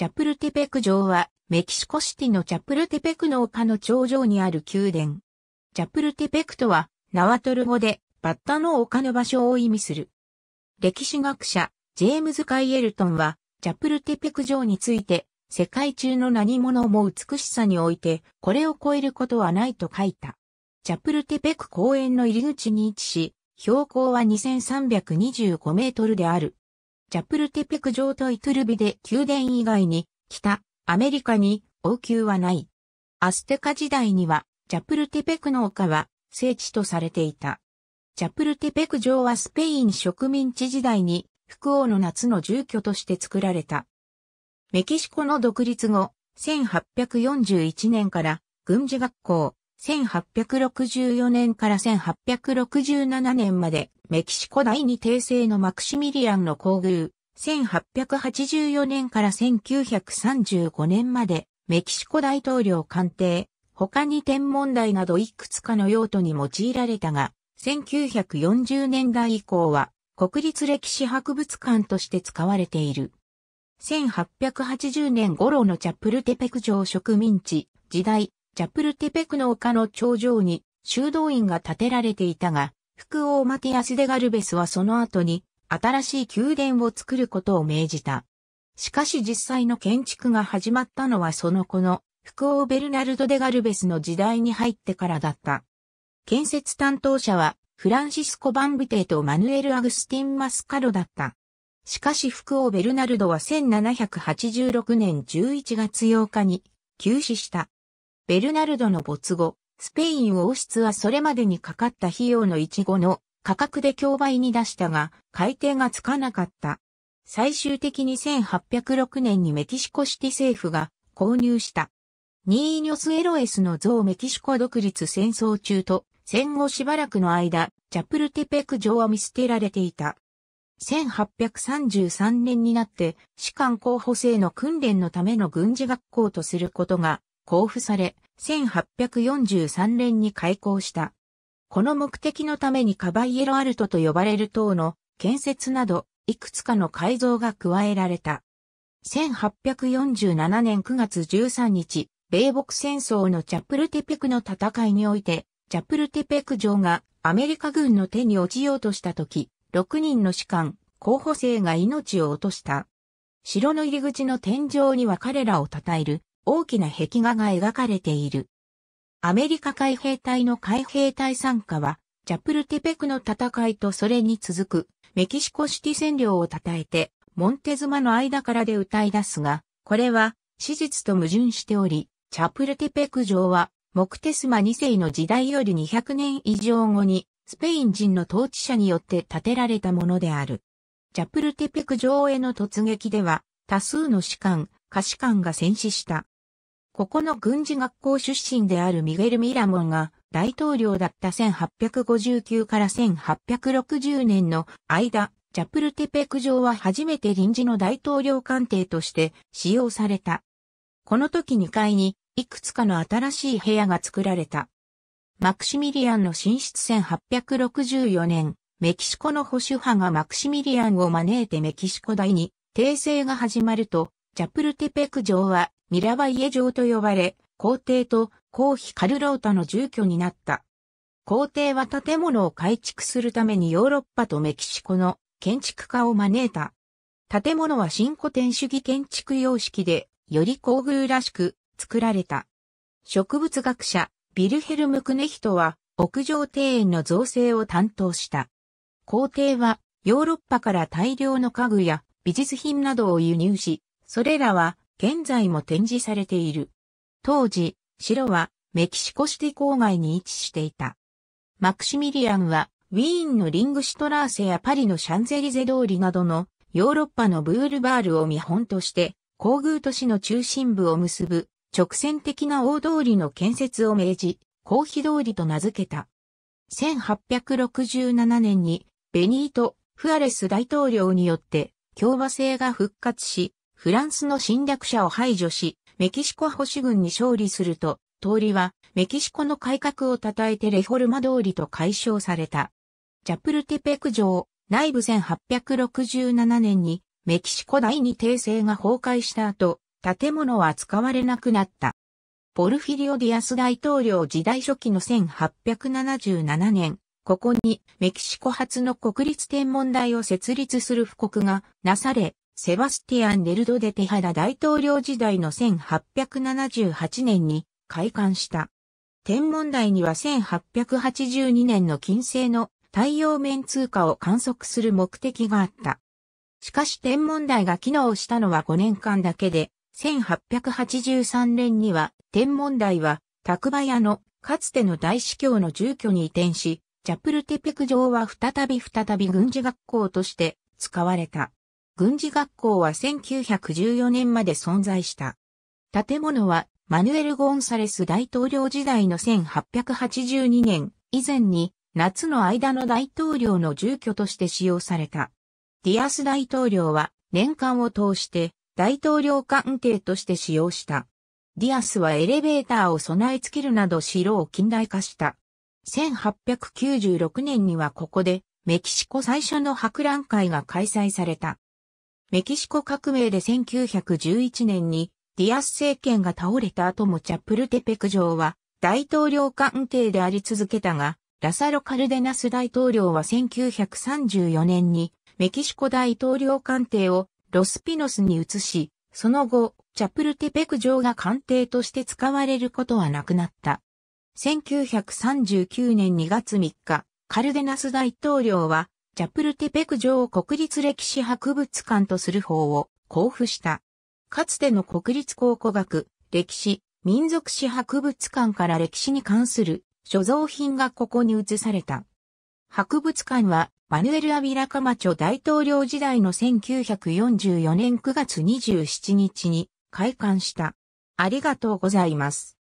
チャプルテペク城は、メキシコシティのチャプルテペクの丘の頂上にある宮殿。チャプルテペクとは、ナワトル語で、バッタの丘の場所を意味する。歴史学者、ジェームズ・カイエルトンは、チャプルテペク城について、世界中の何者も美しさにおいて、これを超えることはないと書いた。チャプルテペク公園の入り口に位置し、標高は2325メートルである。チャプルテペク城とイトゥルビで宮殿以外に、北、アメリカに王宮はない。アステカ時代には、チャプルテペクの丘は聖地とされていた。チャプルテペク城はスペイン植民地時代に、福王の夏の住居として作られた。メキシコの独立後、1841年から軍事学校、1864年から1867年までメキシコ第二帝政のマクシミリアンの皇宮、1884年から1935年まで、メキシコ大統領官邸、他に天文台などいくつかの用途に用いられたが、1940年代以降は国立歴史博物館として使われている。1880年頃のチャプルテペク城植民地時代、チャプルテペクの丘の頂上に修道院が建てられていたが、副王マティアス・デ・ガルベスはその後に新しい宮殿を作ることを命じた。しかし実際の建築が始まったのはその子の副王ベルナルド・デ・ガルベスの時代に入ってからだった。建設担当者はフランシスコ・バンブテとマヌエル・アグスティン・マスカロだった。しかし副王ベルナルドは1786年11月8日に急死した。ベルナルドの没後、スペイン王室はそれまでにかかった費用の一ゴの価格で競売に出したが、改定がつかなかった。最終的に1806年にメキシコシティ政府が購入した。ニーニョス・エロエスの像メキシコ独立戦争中と戦後しばらくの間、チャプルテペク城は見捨てられていた。1833年になって士官候補生の訓練のための軍事学校とすることが交付され、1843年に開港した。この目的のためにカバイエロアルトと呼ばれる塔の建設など、いくつかの改造が加えられた。1847年9月13日、米北戦争のチャプルテペクの戦いにおいて、チャプルテペク城がアメリカ軍の手に落ちようとした時、6人の士官、候補生が命を落とした。城の入り口の天井には彼らを称える大きな壁画が描かれている。アメリカ海兵隊の海兵隊参加は、チャプルテペクの戦いとそれに続くメキシコシティ占領を称えて、モンテズマの間からで歌い出すが、これは史実と矛盾しており、チャプルテペク城は、モクテスマ2世の時代より200年以上後に、スペイン人の統治者によって建てられたものである。チャプルテペク城への突撃では、多数の士官、下士官が戦死した。ここの軍事学校出身であるミゲル・ミラモンが大統領だった1859から1860年の間、チャプルテペク城は初めて臨時の大統領官邸として使用された。この時2階にいくつかの新しい部屋が作られた。マクシミリアンの進出1864年、メキシコの保守派がマクシミリアンを招いてメキシコ大に訂正が始まると、チャプルテペク城はミラワイエ城と呼ばれ、皇帝と皇妃カルロータの住居になった。皇帝は建物を改築するためにヨーロッパとメキシコの建築家を招いた。建物は新古典主義建築様式で、より工具らしく作られた。植物学者、ビルヘルム・クネヒトは、屋上庭園の造成を担当した。皇帝は、ヨーロッパから大量の家具や美術品などを輸入し、それらは現在も展示されている。当時、城はメキシコシティ郊外に位置していた。マクシミリアンはウィーンのリングシュトラーセやパリのシャンゼリゼ通りなどのヨーロッパのブールバールを見本として皇宮都市の中心部を結ぶ直線的な大通りの建設を命じ、皇妃通りと名付けた。1867年にベニート・フアレス大統領によって共和制が復活し、フランスの侵略者を排除し、メキシコ保守軍に勝利すると、通りはメキシコの改革を称えてレフォルマ通りと解消された。ジャプルテペク城、内部1867年にメキシコ第二帝政が崩壊した後、建物は使われなくなった。ポルフィリオ・ディアス大統領時代初期の1877年、ここにメキシコ初の国立天文台を設立する布告がなされ、セバスティアン・ネルドデ・テハラ。大統領時代の1878年に開館した。天文台には1882年の金星の太陽面通過を観測する目的があった。しかし天文台が機能したのは5年間だけで、1883年には天文台は宅場屋のかつての大司教の住居に移転し、チャプルテペク城は再び再び軍事学校として使われた。軍事学校は1914年まで存在した。建物はマヌエル・ゴンサレス大統領時代の1882年以前に夏の間の大統領の住居として使用された。ディアス大統領は年間を通して大統領官邸として使用した。ディアスはエレベーターを備え付けるなど城を近代化した。1896年にはここでメキシコ最初の博覧会が開催された。メキシコ革命で1911年にディアス政権が倒れた後もチャプルテペク城は大統領官邸であり続けたが、ラサロ・カルデナス大統領は1934年にメキシコ大統領官邸をロスピノスに移し、その後、チャプルテペク城が官邸として使われることはなくなった。1939年2月3日、カルデナス大統領はチャプルテペク城国立歴史博物館とする法を交付した。かつての国立考古学、歴史、民族史博物館から歴史に関する所蔵品がここに移された。博物館はマヌエル・アビラ・カマチョ大統領時代の1944年9月27日に開館した。ありがとうございます。